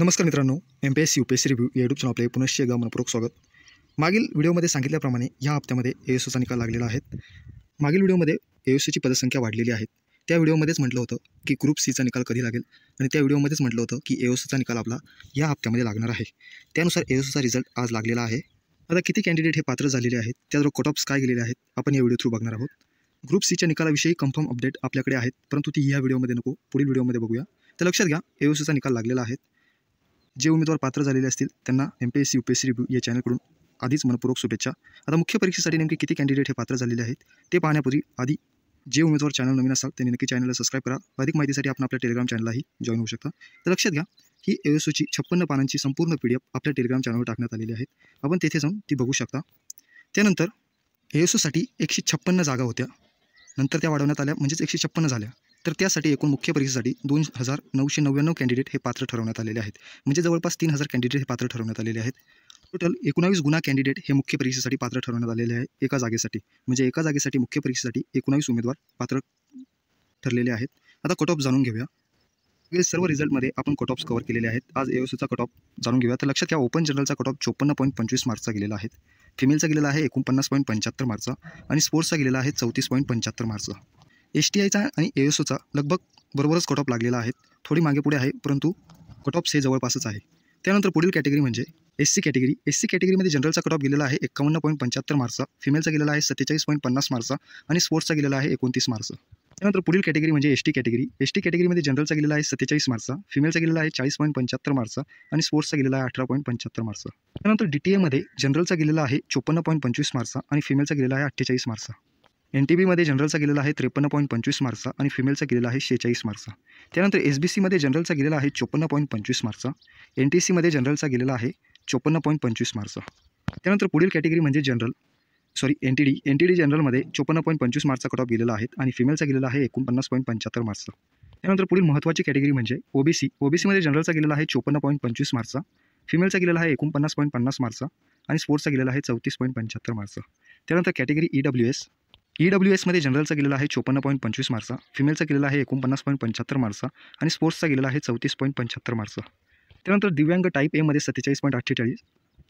नमस्कार मित्रांनो M P S U P S C review या युट्यूब चॅनल आपले पुनश्च एकदा मनपूर्वक स्वागत मागील व्हिडिओमध्ये सांगितल्याप्रमाणे या हप्त्यामध्ये ए ओचा निकाल लागलेला आहे मागील व्हिडिओमध्ये ए सीची पदसंख्या वाढलेली आहे त्या व्हिडिओमध्येच म्हटलं होतं की ग्रुप सीचा निकाल कधी लागेल आणि त्या व्हिडिओमध्येच म्हटलं होतं की ए सीचा निकाल आपला या हप्त्यामध्ये लागणार आहे त्यानुसार ए ओचा रिझल्ट आज लागलेला आहे आता किती कॅन्डिडेट हे पात्र झालेले आहेत त्याबरोबर कट ऑफ्स काय गेलेले आहेत आपण या व्हिडिओ थ्रू बघणार आहोत ग्रुप सीच्या निकालाविषयी कन्फर्म अपडेट आपल्याकडे आहेत परंतु ती या व्हिडिओमध्ये नको पुढील व्हिडिओमध्ये बघूया तर लक्षात घ्या ए सीचा निकाल लागलेला आहे जे उमेदवार पात्र झालेले असतील त्यांना M P S C U P S C review या चॅनलकडून आधीच मनपूर्वक शुभेच्छा आता मुख्य परीक्षेसाठी नेमके किती कॅन्डिडेट हे पात्र झालेले आहेत ते पाहण्यापूर्वी आधी जे उमेदवार चॅनल नवीन असाल त्यांनी नक्की चॅनलला सबस्क्राईब करा अधिक माहितीसाठी आपण आपल्या टेलिग्राम चॅनललाही जॉईन होऊ शकता तर लक्षात घ्या ही ओची छप्पन्न पानांची संपूर्ण पी डी एफ आपल्या टेलिग्राम चॅनलवर टाकण्यात आलेली आहे आपण तेथे जाऊन ती बघू शकता त्यानंतर ओसाठी एकशे छप्पन्न जागा होत्या नंतर त्या वाढवण्यात आल्या म्हणजेच एकशे छप्पन्न झाल्या तर त्यासाठी एकूण मुख्य परीक्षेसाठी दोन हजार नऊशे नव्याण्णव कॅन्डिडेट हे पात्र ठरवण्यात आलेले आहेत म्हणजे जवळपास तीन हजार कॅन्डिडेट हे पात्र ठरवण्यात आलेले आहेत टोटल एकोणावीस गुणा कॅन्डिडेट हे मुख्य परीक्षेसाठी पात्र ठरवण्यात आलेले आहे एका जागेसाठी म्हणजे एका जागेसाठी मुख्य परीक्षेसाठी एकोणावीस उमेदवार पात्र ठरलेले आहेत आता कट ऑफ जाणून घेऊया सर्व रिझल्टमध्ये आपण कट ऑफ्स कवर केलेले आहेत आज एओसीचा कट ऑफ जाणून घेऊया तर लक्षात घ्या ओपन जनरलचा कट ऑफ चोपन्न पॉईंट पंचवीस मार्कचा गेलेला आहे फिमेलचा गेलेला आहे एकोणपन्नास पॉईंट पंच्याहत्तर मार्कचा आणि स्पोर्ट्सचा गेलेला आहे चौतीस पॉईंट पंच्याहत्तर मार्कचा एस टी आयचा आणि ए एस ओचा लगभग बरोबरच कट ऑफ लागलेला आहे थोडी मागे पुढे आहे परंतु कट ऑफ्स हे जवळपासच आहे त्यानंतर पुढील कॅटेगरी म्हणजे S C category S C कॅटेगरीमध्ये जनरलचा कट ऑफ गेलेला आहे एकावन्न पॉईंट पंच्याहत्तर मार्चा फिमेलचा गेलेला आहे सत्तेचाळीस पॉईंट पन्नास मार्चा आणि स्पोर्ट्सचा गेलेला आहे एकोणतीस मार्च त्यानंतर पुढील कॅटेगरी म्हणजे S T category S T कॅटेगरीमध्ये जनरलचा गेलेला आहे सत्तेचाळीस मार्चा फिमेलचा गेलेला आहे चाळीस पॉईंट पंच्याहत्तर मार्चा आणि स्पोर्ट्सचा गेलेला आहे अठरा पॉईंट पंच्याहत्तर मार्क्सचा त्यानंतर डी टी एमध्ये जनरलचा गेलेला आहे चोपन्न पॉईंट पंचवीस मार्क्सचा आणि फिमेलचा गेलेला आहे अठ्ठेचाळीस मार्क्सचा एन टी बीमध्ये जनरलचा गेलेला आहे त्रेपन्न पॉईंट पंचवीस मार्क्सचा आणि फिमेलचा गेलेला आहे शेहेचाळीस मार्क्सचा त्यानंतर एस बी सीमध्ये जनरलचा गेलेला आहे चोपन्न पॉईंट पंचवीस मार्क्सचा एन टी सीमध्ये जनरलचा गेलेला आहे चोपन्न पॉईंट पंचवीस मार्क्सचा त्यानंतर पुढील कॅटेगरी म्हणजे general sorry N T D N T D जनरलमध्ये चोपन्न पॉईंट पंचवीस मार्चचा कट ऑफ गेलेला आहे आणि फिमेलचा गेलेला आहे एकोणपन्नास पॉईंट पंच्याहत्तर मार्क्सचा त्यानंतर पुढील महत्त्वाची कॅटेगरी म्हणजे ओबीसी सीमध्ये जनरलचा गेलेला आहे चोपन्न पॉईंट पंचवीस मार्क्सचा फिमेलचा गेलेला आहे एकोणपन्नास पॉईंट पन्नास मार्क्सचा आणि स्पोर्ट्सचा गेलेला आहे चौतीस पॉईंट पंच्याहत्तर मार्क्सचा त्यानंतर category E W S E e W एसमध्ये जनरलचा गेलेला आहे चोपन्न पॉईंट पंचवीस मार्चा फिमेलचा गेलेला आहे एकोणपन्नास पॉईंट पंच्याहत्तर मार्चा आणि स्पोर्ट्सचा गेलेला आहे चौतीस पॉईंट पंच्याहत्तर मार्चा त्यानंतर दिव्यांग टाईप एमध्ये सत्तेचाळीस पॉईंट अठ्ठेचाळीस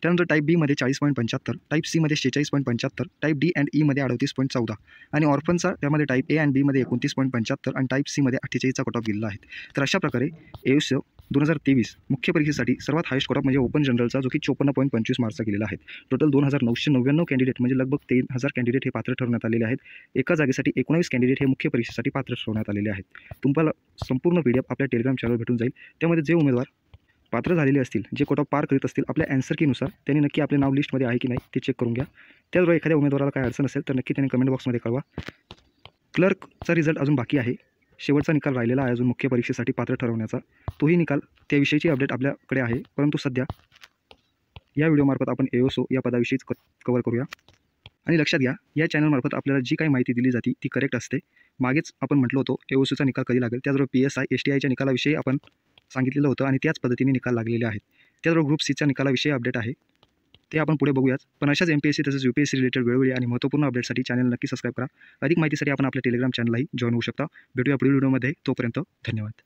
त्यानंतर टाईप बीमध्ये चाळीस पॉईंट पंच्याहत्तर टाईप सीमध्ये शेचाळीस पॉईंट पंच्याहत्तर टाईप डी अँड ईमध्ये अडतीस पॉईंट चौदा आणि ऑर्फनचा त्यामध्ये टाईप ए अँड बीमध्ये एकोणतीस पॉईंट पंच्याहत्तर आणि टाईप सीमध्ये अठ्ठेचाळीसचा कट ऑफ गेलेला आहे तर अशा प्रकारे एवसेव दोन हजार तेवीस मुख्य परीक्षेसाठी सर्वात हायस्ट ऑफ म्हणजे ओपन जनरलचा जो की चोपन्न पॉईंट पंचवीस मार्क्सचा गेलेला आहे टोटल दोन हजार नऊशे नव्याण्णव कॅन्डिडेट म्हणजे लगभग तीन हजार कॅन्डिडेट हे पात्र ठरवण्यात आलेले आहेत एका जागेसाठी एकोणीस कॅन्डिडेट हे मुख्य परीक्षेसाठी पात्र ठरवण्यात आलेले आहेत तुम्हाला संपूर्ण पी आपल्या टेलिग्राम चॅनल भेटून जाईल त्यामध्ये जे उमेदवार पात्र झालेले असतील जे कोटा पार करीत असतील आपल्या की कीनुसार त्यांनी नक्की आपले नाव लिस्टमध्ये आहे की नाही ते चेक करून घ्या त्याचबरोबर एखाद्या उमेदवाराला काय अडचण असेल तर नक्की त्यांनी कमेंट बॉक्समध्ये कळवा क्लर्कचा रिझल्ट अजून बाकी आहे शेवटचा निकाल राहिलेला आहे अजून मुख्य परीक्षेसाठी पात्र ठरवण्याचा तोही निकाल त्याविषयीची अपडेट आपल्याकडे आहे परंतु सध्या या व्हिडिओमार्फत आपण एओसो या पदाविषयीच कवर करूया आणि लक्षात घ्या या चॅनलमार्फत आपल्याला जी काही माहिती दिली जाते ती करेक्ट असते मागेच आपण म्हटलं होतो एओसीचा निकाल कधी लागेल त्याचबरोबर P S I S T आयच्या निकालाविषयी आपण सांगितलेलं होतं आणि त्याच पद्धतीने निकाल लागलेले आहेत त्याचबरोबर ग्रुप सीचा निकालाविषयी अपडेट आहे ते आपण पुढे बघूयात पण अशाच एम पी एस सी तसंच U P S C related वेळोवेळी आणि महत्त्वपूर्ण अपडेटसाठी चॅनल नक्की सबस्क्राईब करा अधिक माहितीसाठी आपण आपल्या टेलिग्राम चॅनलही जॉईन होऊ शकता भेटूया पुढील व्हिडिओमध्ये तोपर्यंत धन्यवाद